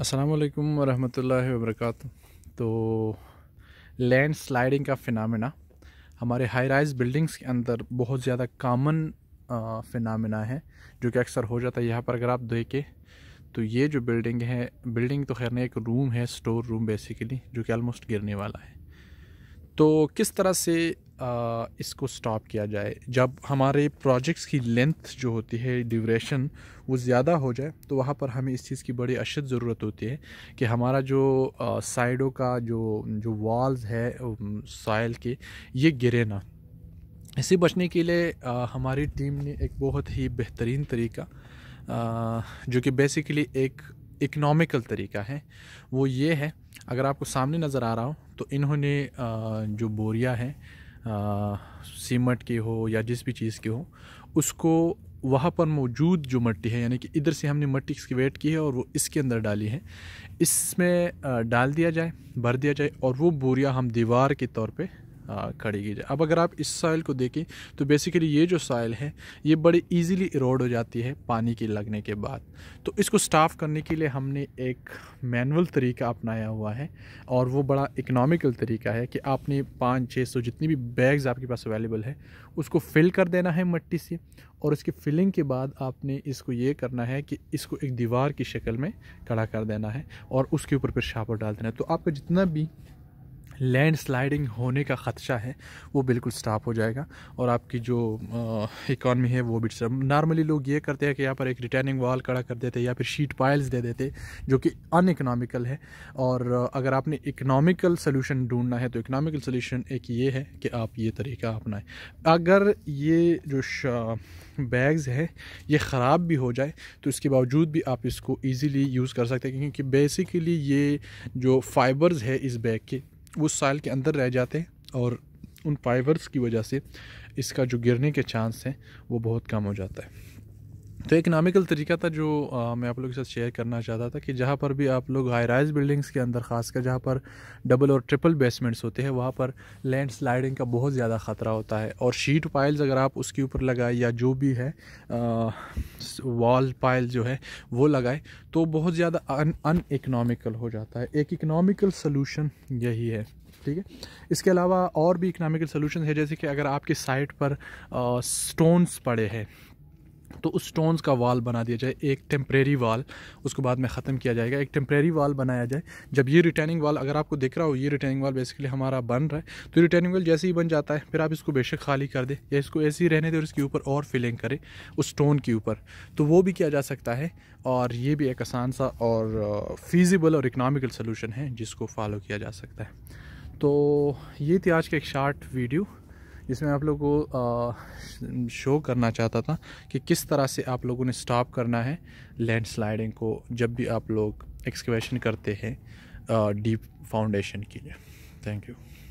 अस्सलाम वालेकुम वरहमतुल्लाहि तो लैंड स्लाइडिंग का फिनामिना हमारे हाई राइज बिल्डिंग्स के अंदर बहुत ज़्यादा कामन फिनामिना है जो कि अक्सर हो जाता है यहाँ पर अगर आप देखें तो ये जो बिल्डिंग है बिल्डिंग तो खैर नहीं एक रूम है स्टोर रूम बेसिकली जो कि आलमोस्ट गिरने वाला है तो किस तरह से इसको स्टॉप किया जाए जब हमारे प्रोजेक्ट्स की लेंथ जो होती है ड्यूरेशन वो ज़्यादा हो जाए तो वहाँ पर हमें इस चीज़ की बड़ी अशद ज़रूरत होती है कि हमारा जो साइडों का जो जो वॉल्स है साइल के ये गिरे ना इससे बचने के लिए आ, हमारी टीम ने एक बहुत ही बेहतरीन तरीका आ, जो कि बेसिकली एक इकनॉमिकल तरीका है वो ये है अगर आपको सामने नज़र आ रहा हो तो इन्होंने जो बोरिया है सीमट की हो या जिस भी चीज़ की हो उसको वहाँ पर मौजूद जो मिट्टी है यानी कि इधर से हमने मिट्टी वेट की है और वो इसके अंदर डाली है इसमें डाल दिया जाए भर दिया जाए और वो बोरिया हम दीवार के तौर पे खड़ी की जाए अब अगर आप इस साइल को देखें तो बेसिकली ये जो साइल है ये बड़ी ईजिली इरोड हो जाती है पानी के लगने के बाद तो इसको स्टाफ करने के लिए हमने एक मैनुअल तरीका अपनाया हुआ है और वो बड़ा इकनॉमिकल तरीका है कि आपने पाँच छः सौ जितनी भी बैग्स आपके पास अवेलेबल है उसको फिल कर देना है मट्टी से और उसकी फिलिंग के बाद आपने इसको ये करना है कि इसको एक दीवार की शक्ल में खड़ा कर देना है और उसके ऊपर फिर शापर डाल देना है तो आपका जितना भी लैंड स्लाइडिंग होने का ख़दशा है वो बिल्कुल स्टॉप हो जाएगा और आपकी जो इकॉनमी है वो भी नॉर्मली लोग ये करते हैं कि यहाँ पर एक रिटर्निंग वॉल खड़ा कर देते या फिर शीट पाइल्स दे देते जो कि अन इकनॉमिकल है और अगर आपने इकनॉमिकल सोल्यूशन ढूंढना है तो इकनॉमिकल सोल्यूशन एक ये है कि आप ये तरीका अपनाएं अगर ये जो बैग्स हैं ये ख़राब भी हो जाए तो इसके बावजूद भी आप इसको ईज़िली यूज़ कर सकते हैं क्योंकि बेसिकली ये जो फाइबर्स है इस बैग के वो साइल के अंदर रह जाते हैं और उन फाइबर्स की वजह से इसका जो गिरने के चांस हैं वो बहुत कम हो जाता है तो इकनॉमिकल तरीका था जो आ, मैं आप लोगों के साथ शेयर करना चाहता था कि जहाँ पर भी आप लोग हाई राइज बिल्डिंग्स के अंदर खासकर जहाँ पर डबल और ट्रिपल बेसमेंट्स होते हैं वहाँ पर लैंड स्लाइडिंग का बहुत ज़्यादा ख़तरा होता है और शीट पाइल्स अगर आप उसके ऊपर लगाए या जो भी है वॉल पाइल जो है वो लगाए तो बहुत ज़्यादा अन इकनॉमिकल हो जाता है एक इकनॉमिकल सोलूशन यही है ठीक है इसके अलावा और भी इकनॉमिकल सोलूशन है जैसे कि अगर आपकी साइट पर स्टोन्स पड़े हैं तो उस स्टोन्स का वाल बना दिया जाए एक टेम्प्रेरी वाल उसको बाद में ख़त्म किया जाएगा एक टेम्प्रेरी वाल बनाया जाए जब ये रिटर्निंग वाल अगर आपको दिख रहा हो ये रिटर्निंग वाल बेसिकली हमारा बन रहा है तो रिटर्निंग वाल जैसे ही बन जाता है फिर आप इसको बेशक खाली कर दें या इसको ऐसे ही रहने दें और इसके ऊपर और फिलिंग करें उस स्टोन के ऊपर तो वो भी किया जा सकता है और ये भी एक आसान सा और फीजिबल और इकनॉमिकल सोलूशन है जिसको फॉलो किया जा सकता है तो ये थी आज का एक शार्ट वीडियो जिसमें आप लोगों को शो करना चाहता था कि किस तरह से आप लोगों ने स्टॉप करना है लैंड स्लाइडिंग को जब भी आप लोग एक्सकवेशन करते हैं डीप फाउंडेशन के लिए थैंक यू